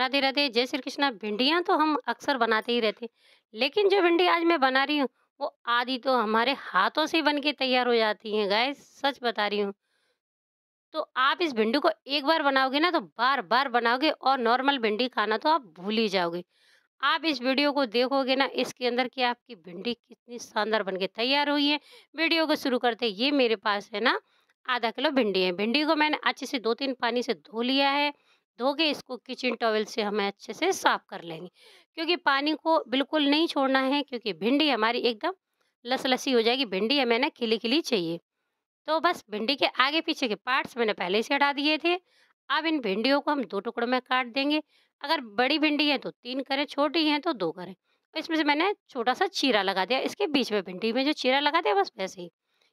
राधे राधे जय श्री कृष्णा भिंडियाँ तो हम अक्सर बनाते ही रहते लेकिन जो भिंडी आज मैं बना रही हूँ वो आदि तो हमारे हाथों से बन के तैयार हो जाती हैं गाय सच बता रही हूँ तो आप इस भिंडी को एक बार बनाओगे ना तो बार बार बनाओगे और नॉर्मल भिंडी खाना तो आप भूल ही जाओगे आप इस वीडियो को देखोगे ना इसके अंदर कि आपकी भिंडी कितनी शानदार बन के तैयार हुई है वीडियो को शुरू करते ये मेरे पास है ना आधा किलो भिंडी है भिंडी को मैंने अच्छे से दो तीन पानी से धो लिया है धोगे इसको किचन टॉवल से हमें अच्छे से साफ कर लेंगे क्योंकि पानी को बिल्कुल नहीं छोड़ना है क्योंकि भिंडी हमारी एकदम लसलसी हो जाएगी भिंडी हमें ना खिली खिली चाहिए तो बस भिंडी के आगे पीछे के पार्ट्स मैंने पहले से हटा दिए थे अब इन भिंडियों को हम दो टुकड़ों में काट देंगे अगर बड़ी भिंडी है तो तीन करें छोटी है तो दो करें इसमें से मैंने छोटा सा चीरा लगा दिया इसके बीच में भिंडी में जो चीरा लगा दिया बस वैसे ही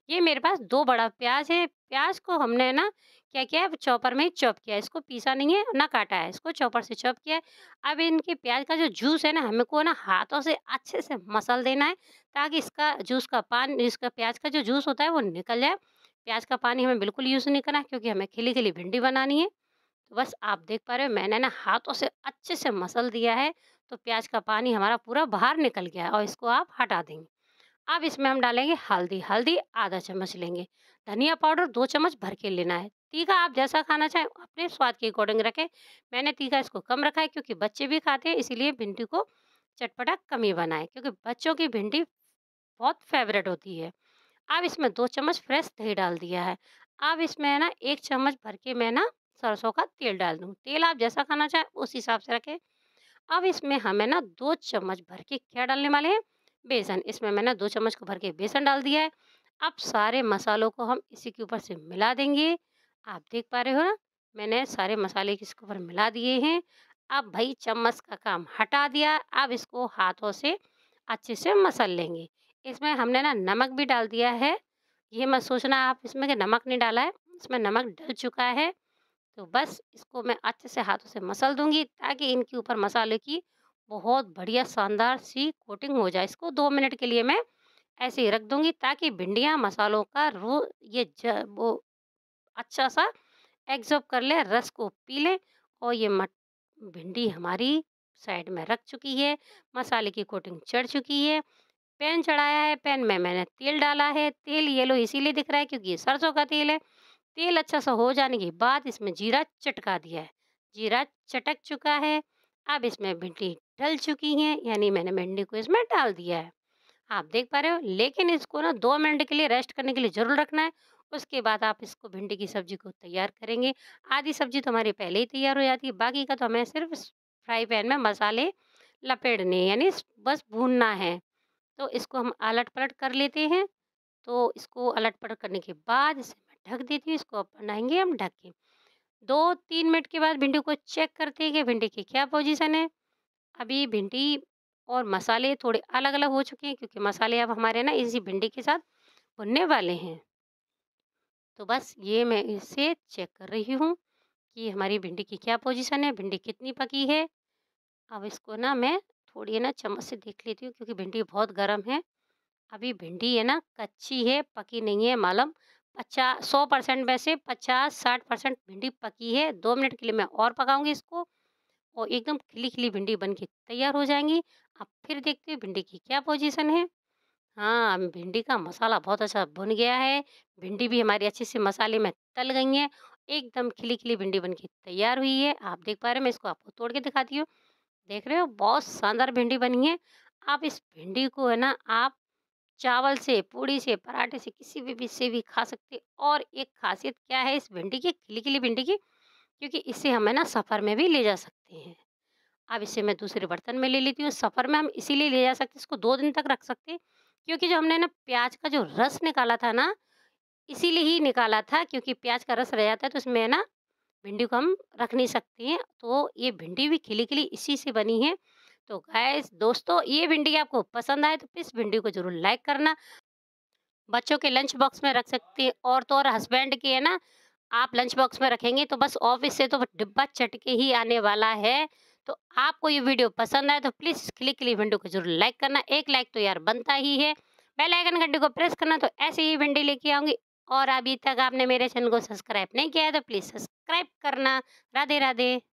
ये मेरे पास दो बड़ा प्याज है प्याज को हमने ना क्या किया है चॉपर में चॉप किया है इसको पीसा नहीं है ना काटा है इसको चॉपर से चॉप किया है अब इनके प्याज का जो जूस है ना हमें को ना हाथों से अच्छे से मसल देना है ताकि इसका जूस का पान इसका प्याज का जो जूस होता है वो निकल जाए प्याज का पानी हमें बिल्कुल यूज़ नहीं करना क्योंकि हमें खिली खिली भिंडी बनानी है तो बस आप देख पा रहे हो मैंने ना हाथों से अच्छे से मसल दिया है तो प्याज का पानी हमारा पूरा बाहर निकल गया है और इसको आप हटा देंगे अब इसमें हम डालेंगे हल्दी हल्दी आधा चम्मच लेंगे धनिया पाउडर दो चम्मच भर के लेना है तीखा आप जैसा खाना चाहें अपने स्वाद के अकॉर्डिंग रखें मैंने तीखा इसको कम रखा है क्योंकि बच्चे भी खाते हैं इसीलिए भिंडी को चटपटा कम ही बनाएं क्योंकि बच्चों की भिंडी बहुत फेवरेट होती है अब इसमें दो चम्मच फ्रेश दही डाल दिया है अब इसमें है ना एक चम्मच भर के मैं ना सरसों का तेल डाल दूँ तेल आप जैसा खाना चाहें उस हिसाब से रखें अब इसमें हमें ना दो चम्मच भर के क्या डालने वाले हैं बेसन इसमें मैंने दो चम्मच को भर के बेसन डाल दिया है अब सारे मसालों को हम इसी के ऊपर से मिला देंगे आप देख पा रहे हो ना मैंने सारे मसाले इसके ऊपर मिला दिए हैं अब भाई चम्मच का काम हटा दिया अब इसको हाथों से अच्छे से मसल लेंगे इसमें हमने ना नमक भी डाल दिया है ये मत सोचना आप इसमें कि नमक नहीं डाला है इसमें नमक डल चुका है तो बस इसको मैं अच्छे से हाथों से मसल दूंगी ताकि इनके ऊपर मसाले की बहुत बढ़िया शानदार सी कोटिंग हो जाए इसको दो मिनट के लिए मैं ऐसे ही रख दूँगी ताकि भिंडियाँ मसालों का रो ये ज वो अच्छा सा एग्जॉर्ब कर लें रस को पी लें और ये मट भिंडी हमारी साइड में रख चुकी है मसाले की कोटिंग चढ़ चुकी है पैन चढ़ाया है पैन में मैंने तेल डाला है तेल येलो इसीलिए दिख रहा है क्योंकि ये सरसों का तेल है तेल अच्छा सा हो जाने के बाद इसमें जीरा चटका दिया है जीरा चटक चुका है अब इसमें भिंडी डल चुकी हैं यानी मैंने भिंडी को इसमें डाल दिया है आप देख पा रहे हो लेकिन इसको ना दो मिनट के लिए रेस्ट करने के लिए ज़रूर रखना है उसके बाद आप इसको भिंडी की सब्जी को तैयार करेंगे आधी सब्जी तो हमारी पहले ही तैयार हो जाती है बाकी का तो हमें सिर्फ फ्राई पैन में मसाले लपेटने यानी बस भूनना है तो इसको हम अलट पलट कर लेते हैं तो इसको अलट पलट करने के बाद इसे मैं ढक देती हूँ इसको बनाएंगे हम ढक के दो तीन मिनट के बाद भिंडी को चेक करते हैं कि भिंडी की क्या पोजिशन है अभी भिंडी और मसाले थोड़े अलग अलग हो चुके हैं क्योंकि मसाले अब हमारे ना इसी भिंडी के साथ भुनने वाले हैं तो बस ये मैं इसे चेक कर रही हूँ कि हमारी भिंडी की क्या पोजीशन है भिंडी कितनी पकी है अब इसको ना मैं थोड़ी ना चम्मच से देख लेती हूँ क्योंकि भिंडी बहुत गर्म है अभी भिंडी है ना कच्ची है पकी नहीं है मालूम पचास सौ परसेंट में से पचास साठ परसेंट भिंडी पकी है दो मिनट के लिए मैं और पकाऊंगी इसको और एकदम खिली खिली भिंडी बन के तैयार हो जाएंगी अब फिर देखते हैं भिंडी की क्या पोजीशन है हाँ भिंडी का मसाला बहुत अच्छा बन गया है भिंडी भी हमारी अच्छे से मसाले में तल गई है एकदम खिली खिली भिंडी बन के तैयार हुई है आप देख पा रहे हैं मैं इसको आपको तोड़ के दिखाती हूँ देख रहे हो बहुत शानदार भिंडी बनी है आप इस भिंडी को है ना आप चावल से पूड़ी से पराठे से किसी भी से भी खा सकते और एक खासियत क्या है इस भिंडी की खिली खिली भिंडी की क्योंकि इसे हमें ना सफ़र में भी ले जा सकते हैं अब इसे मैं दूसरे बर्तन में ले लेती हूँ सफ़र में हम इसीलिए ले जा सकते इसको दो दिन तक रख सकते हैं क्योंकि जो हमने ना प्याज का जो रस निकाला था ना इसीलिए ही निकाला था क्योंकि प्याज का रस रह जाता है तो इसमें ना भिंडी को हम रख नहीं सकते हैं तो ये भिंडी भी खिली खिली इसी से बनी है तो गाय दोस्तों ये भिंडी आपको पसंद आए तो इस भिंडी को ज़रूर लाइक करना बच्चों के लंच बॉक्स में रख सकते हैं और तो और हस्बैंड के है ना आप लंच बॉक्स में रखेंगे तो बस ऑफिस से तो डिब्बा चटके ही आने वाला है तो आपको ये वीडियो पसंद आए तो प्लीज़ क्लिक के लिए वीडियो को जरूर लाइक करना एक लाइक तो यार बनता ही है बेल आइकन घंटे को प्रेस करना तो ऐसे ही भिंडी लेके आऊँगी और अभी तक आपने मेरे चैनल को सब्सक्राइब नहीं किया है तो प्लीज़ सब्सक्राइब करना राधे राधे